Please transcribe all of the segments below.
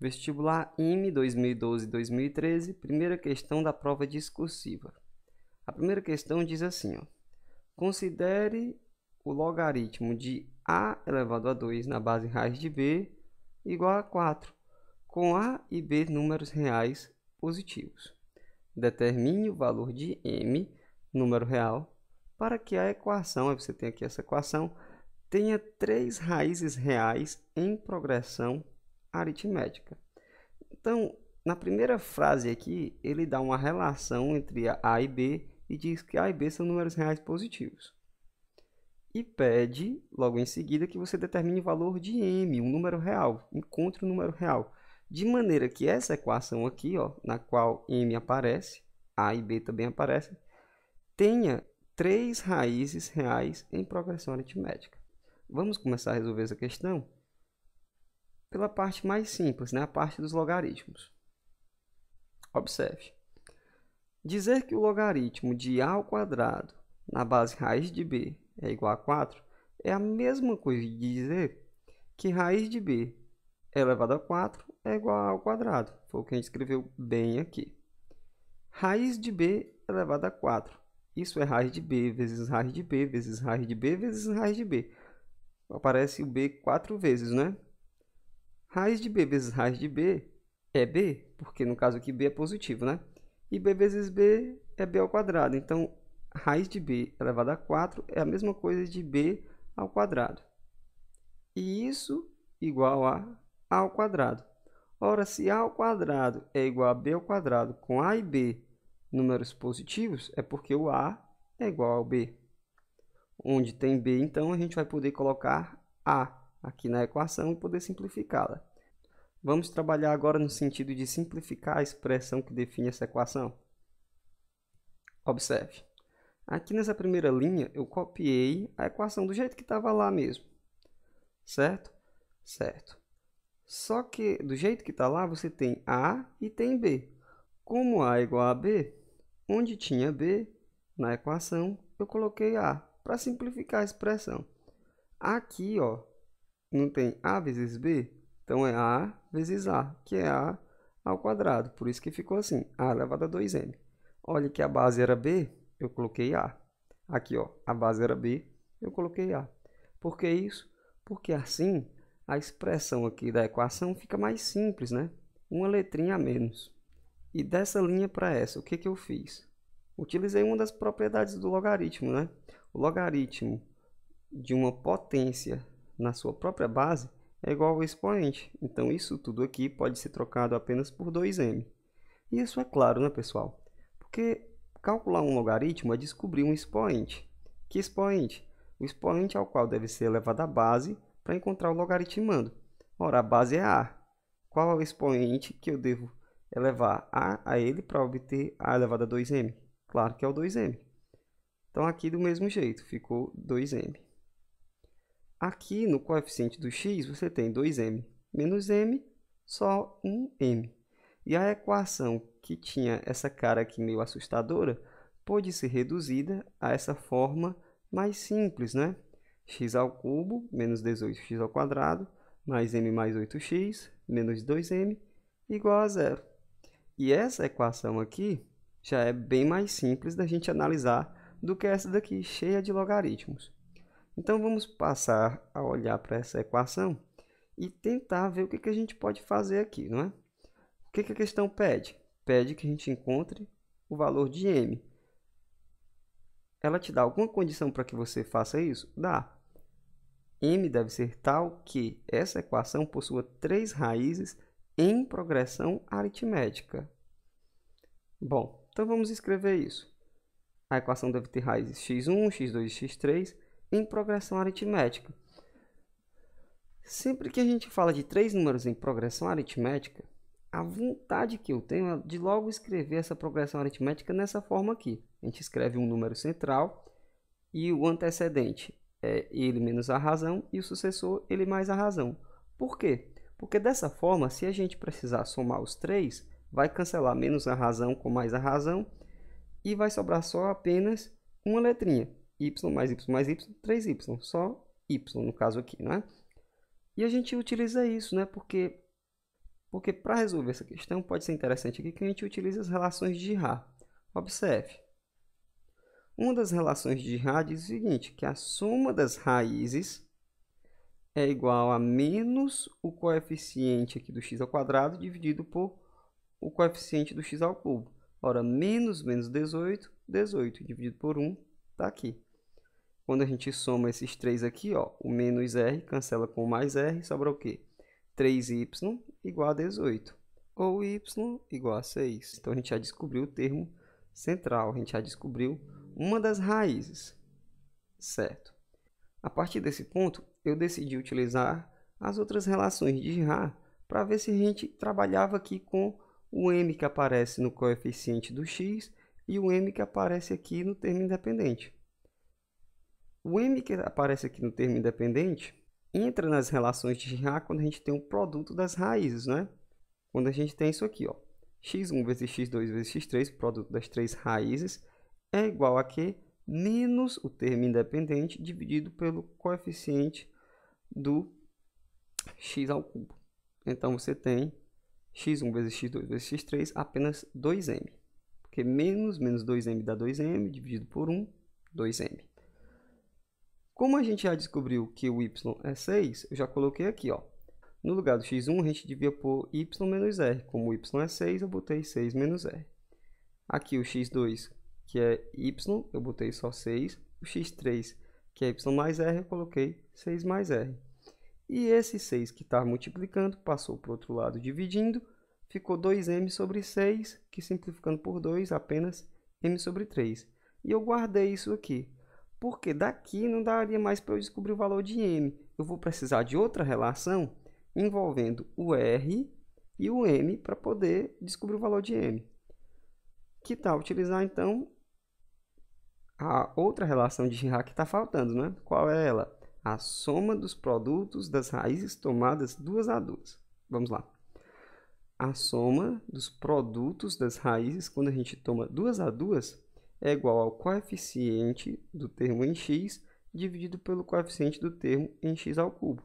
Vestibular IME 2012-2013, primeira questão da prova discursiva. A primeira questão diz assim, ó, Considere o logaritmo de a elevado a 2 na base raiz de b igual a 4, com a e b números reais positivos. Determine o valor de m, número real, para que a equação, você tem aqui essa equação, tenha três raízes reais em progressão aritmética. Então, na primeira frase aqui, ele dá uma relação entre A e B e diz que A e B são números reais positivos. E pede, logo em seguida, que você determine o valor de M, um número real, encontre o um número real. De maneira que essa equação aqui, ó, na qual M aparece, A e B também aparecem, tenha três raízes reais em progressão aritmética. Vamos começar a resolver essa questão? pela parte mais simples, né? a parte dos logaritmos. Observe. Dizer que o logaritmo de a ao quadrado na base raiz de b é igual a 4 é a mesma coisa de dizer que raiz de b elevado a 4 é igual a ao quadrado. Foi o que a gente escreveu bem aqui. Raiz de b elevado a 4. Isso é raiz de b vezes raiz de b vezes raiz de b vezes raiz de b. Aparece o b quatro vezes, né? Raiz de B vezes raiz de B é B, porque no caso aqui B é positivo, né? E B vezes B é B ao quadrado. Então, raiz de B elevado a 4 é a mesma coisa de B ao quadrado. E isso igual a A ao quadrado. Ora, se A ao quadrado é igual a B ao quadrado com A e B números positivos, é porque o A é igual ao B. Onde tem B, então, a gente vai poder colocar A aqui na equação e poder simplificá-la. Vamos trabalhar agora no sentido de simplificar a expressão que define essa equação. Observe. Aqui nessa primeira linha, eu copiei a equação do jeito que estava lá mesmo. Certo? Certo. Só que, do jeito que está lá, você tem A e tem B. Como A é igual a B, onde tinha B, na equação, eu coloquei A, para simplificar a expressão. Aqui, ó, não tem A vezes B? Então é A vezes A, que é A ao quadrado. Por isso que ficou assim, A elevado a 2M. Olha que a base era B, eu coloquei A. Aqui, ó, a base era B, eu coloquei A. Por que isso? Porque assim a expressão aqui da equação fica mais simples, né? Uma letrinha a menos. E dessa linha para essa, o que, que eu fiz? Utilizei uma das propriedades do logaritmo, né? O logaritmo de uma potência na sua própria base é igual ao expoente, então isso tudo aqui pode ser trocado apenas por 2m. Isso é claro, né pessoal? Porque calcular um logaritmo é descobrir um expoente. Que expoente? O expoente ao qual deve ser elevado a base para encontrar o logaritmando. Ora, a base é a. Qual é o expoente que eu devo elevar a a ele para obter a elevado a 2m? Claro que é o 2m. Então, aqui do mesmo jeito, ficou 2m. Aqui no coeficiente do x, você tem 2m menos m, só 1m. E a equação que tinha essa cara aqui meio assustadora pôde ser reduzida a essa forma mais simples, né? x ao cubo menos 18x ao quadrado mais m mais 8x menos 2m igual a zero. E essa equação aqui já é bem mais simples da gente analisar do que essa daqui, cheia de logaritmos. Então vamos passar a olhar para essa equação e tentar ver o que, que a gente pode fazer aqui, não é? O que, que a questão pede? Pede que a gente encontre o valor de m. Ela te dá alguma condição para que você faça isso? Dá. m deve ser tal que essa equação possua três raízes em progressão aritmética. Bom, então vamos escrever isso. A equação deve ter raízes x1, x2 e x3 em progressão aritmética. Sempre que a gente fala de três números em progressão aritmética, a vontade que eu tenho é de logo escrever essa progressão aritmética nessa forma aqui. A gente escreve um número central e o antecedente é ele menos a razão e o sucessor ele mais a razão. Por quê? Porque dessa forma, se a gente precisar somar os três, vai cancelar menos a razão com mais a razão e vai sobrar só apenas uma letrinha y mais y mais y, 3y, só y no caso aqui, não é? E a gente utiliza isso, né? Porque, porque para resolver essa questão, pode ser interessante aqui que a gente utilize as relações de Ra. Observe. Uma das relações de Ra diz o seguinte, que a soma das raízes é igual a menos o coeficiente aqui do x ao quadrado dividido por o coeficiente do x ao cubo. Ora, menos menos 18, 18, dividido por 1, está aqui. Quando a gente soma esses três aqui, ó, o menos R cancela com mais R, sobra o quê? 3Y igual a 18, ou Y igual a 6. Então, a gente já descobriu o termo central, a gente já descobriu uma das raízes, certo? A partir desse ponto, eu decidi utilizar as outras relações de Ra para ver se a gente trabalhava aqui com o m que aparece no coeficiente do x e o m que aparece aqui no termo independente. O M que aparece aqui no termo independente entra nas relações de Dirac quando a gente tem um produto das raízes, né? Quando a gente tem isso aqui, ó, x1 vezes x2 vezes x3, produto das três raízes, é igual a q menos o termo independente dividido pelo coeficiente do x ao cubo. Então você tem x1 vezes x2 vezes x3 apenas 2m, porque menos menos 2m dá 2m, dividido por 1, 2m. Como a gente já descobriu que o y é 6, eu já coloquei aqui, ó. No lugar do x1, a gente devia pôr y menos r. Como y é 6, eu botei 6 menos r. Aqui o x2, que é y, eu botei só 6. O x3, que é y mais r, eu coloquei 6 mais r. E esse 6 que está multiplicando, passou para o outro lado dividindo, ficou 2m sobre 6, que simplificando por 2, apenas m sobre 3. E eu guardei isso aqui. Porque daqui não daria mais para eu descobrir o valor de M. Eu vou precisar de outra relação envolvendo o R e o M para poder descobrir o valor de M. Que tal utilizar, então, a outra relação de Girard que está faltando, né? Qual é ela? A soma dos produtos das raízes tomadas duas a duas. Vamos lá. A soma dos produtos das raízes, quando a gente toma duas a duas, é igual ao coeficiente do termo em x dividido pelo coeficiente do termo em x ao cubo.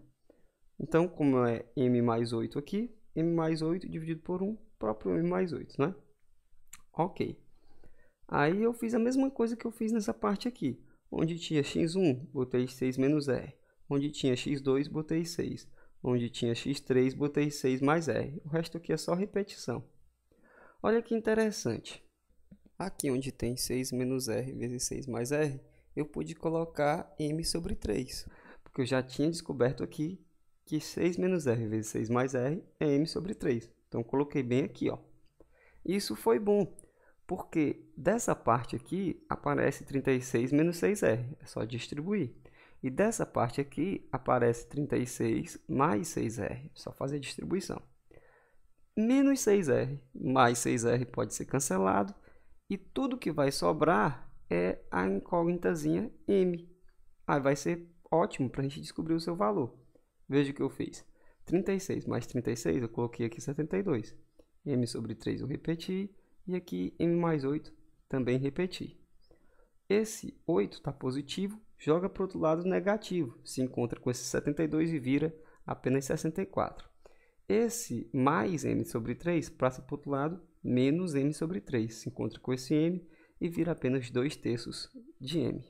Então, como é m mais 8 aqui, m mais 8 dividido por 1, próprio m mais 8, né? Ok. Aí eu fiz a mesma coisa que eu fiz nessa parte aqui. Onde tinha x1, botei 6 menos r. Onde tinha x2, botei 6. Onde tinha x3, botei 6 mais r. O resto aqui é só repetição. Olha que interessante. Aqui onde tem 6 menos r vezes 6 mais r, eu pude colocar m sobre 3, porque eu já tinha descoberto aqui que 6 menos r vezes 6 mais r é m sobre 3. Então, coloquei bem aqui. Ó. Isso foi bom, porque dessa parte aqui aparece 36 menos 6r, é só distribuir. E dessa parte aqui aparece 36 mais 6r, é só fazer a distribuição. Menos 6r mais 6r pode ser cancelado, e tudo que vai sobrar é a incógnitazinha M. Aí vai ser ótimo para a gente descobrir o seu valor. Veja o que eu fiz. 36 mais 36, eu coloquei aqui 72. M sobre 3 eu repeti. E aqui M mais 8 também repeti. Esse 8 está positivo, joga para o outro lado negativo. Se encontra com esse 72 e vira apenas 64. Esse mais M sobre 3 passa para o outro lado menos m sobre 3 se encontra com esse m e vira apenas 2 terços de m.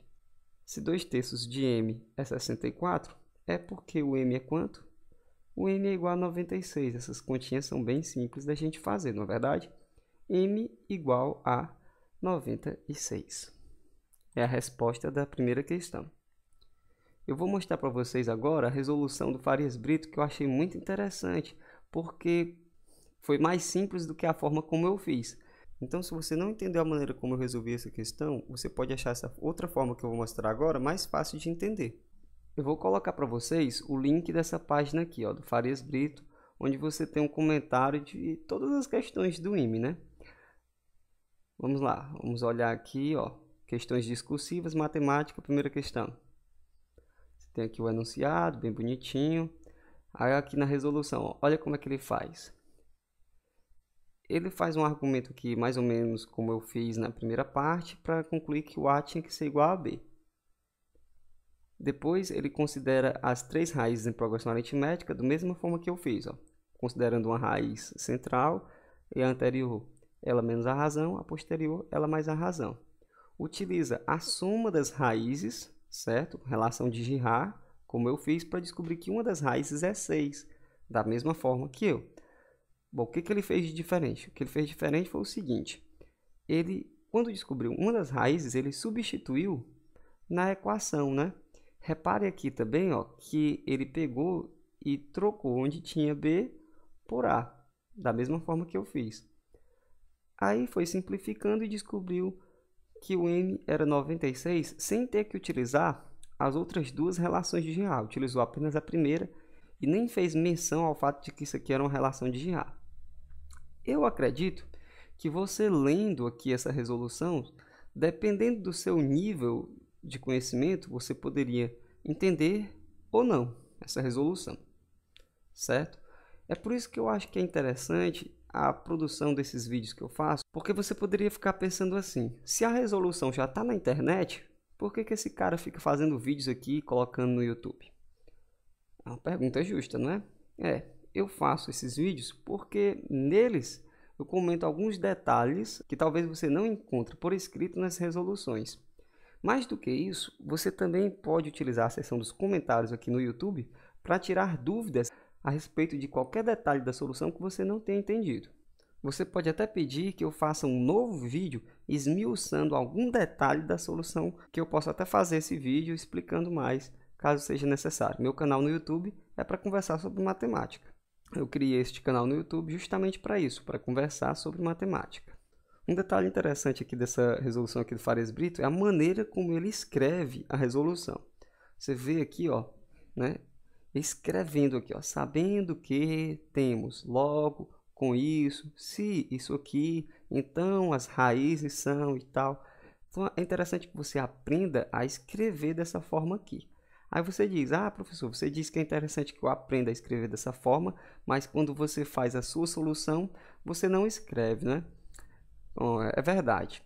Se 2 terços de m é 64, é porque o m é quanto? O m é igual a 96. Essas continhas são bem simples da gente fazer, não é verdade? m igual a 96. É a resposta da primeira questão. Eu vou mostrar para vocês agora a resolução do Farias Brito, que eu achei muito interessante, porque foi mais simples do que a forma como eu fiz. Então, se você não entendeu a maneira como eu resolvi essa questão, você pode achar essa outra forma que eu vou mostrar agora mais fácil de entender. Eu vou colocar para vocês o link dessa página aqui, ó, do Farias Brito, onde você tem um comentário de todas as questões do IME, né? Vamos lá, vamos olhar aqui, ó, questões discursivas, matemática, primeira questão. Você tem aqui o enunciado, bem bonitinho. Aí aqui na resolução, ó, olha como é que ele faz ele faz um argumento aqui, mais ou menos como eu fiz na primeira parte, para concluir que o A tinha que ser igual a B. Depois, ele considera as três raízes em progressão aritmética da mesma forma que eu fiz, ó. considerando uma raiz central e a anterior, ela menos a razão, a posterior, ela mais a razão. Utiliza a soma das raízes, certo? Relação de Girard, como eu fiz, para descobrir que uma das raízes é 6, da mesma forma que eu. Bom, o que, que ele fez de diferente? O que ele fez diferente foi o seguinte: ele, quando descobriu uma das raízes, ele substituiu na equação, né? Repare aqui também, ó, que ele pegou e trocou onde tinha b por a, da mesma forma que eu fiz. Aí foi simplificando e descobriu que o m era 96 sem ter que utilizar as outras duas relações de Girard. Utilizou apenas a primeira e nem fez menção ao fato de que isso aqui era uma relação de Girard. Eu acredito que você lendo aqui essa resolução, dependendo do seu nível de conhecimento, você poderia entender ou não essa resolução, certo? É por isso que eu acho que é interessante a produção desses vídeos que eu faço, porque você poderia ficar pensando assim: se a resolução já está na internet, por que, que esse cara fica fazendo vídeos aqui e colocando no YouTube? É uma pergunta justa, não é? É eu faço esses vídeos porque neles eu comento alguns detalhes que talvez você não encontre por escrito nas resoluções. Mais do que isso, você também pode utilizar a seção dos comentários aqui no YouTube para tirar dúvidas a respeito de qualquer detalhe da solução que você não tenha entendido. Você pode até pedir que eu faça um novo vídeo esmiuçando algum detalhe da solução, que eu possa até fazer esse vídeo explicando mais, caso seja necessário. Meu canal no YouTube é para conversar sobre matemática eu criei este canal no YouTube justamente para isso, para conversar sobre matemática. Um detalhe interessante aqui dessa resolução aqui do Fares Brito é a maneira como ele escreve a resolução. Você vê aqui, ó, né? Escrevendo aqui, ó, sabendo que temos logo com isso, se isso aqui, então as raízes são e tal. Então é interessante que você aprenda a escrever dessa forma aqui. Aí você diz: Ah, professor, você diz que é interessante que eu aprenda a escrever dessa forma, mas quando você faz a sua solução, você não escreve, né? Bom, é verdade.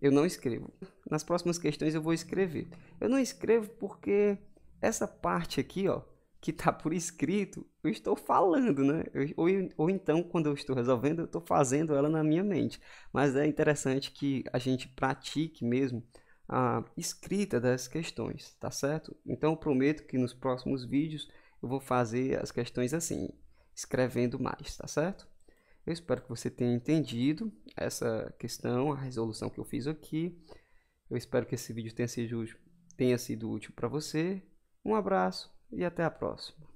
Eu não escrevo. Nas próximas questões eu vou escrever. Eu não escrevo porque essa parte aqui, ó, que está por escrito, eu estou falando, né? Eu, ou, ou então, quando eu estou resolvendo, eu estou fazendo ela na minha mente. Mas é interessante que a gente pratique mesmo a escrita das questões, tá certo? Então prometo que nos próximos vídeos eu vou fazer as questões assim, escrevendo mais, tá certo? Eu espero que você tenha entendido essa questão, a resolução que eu fiz aqui. Eu espero que esse vídeo tenha sido, tenha sido útil para você. Um abraço e até a próxima.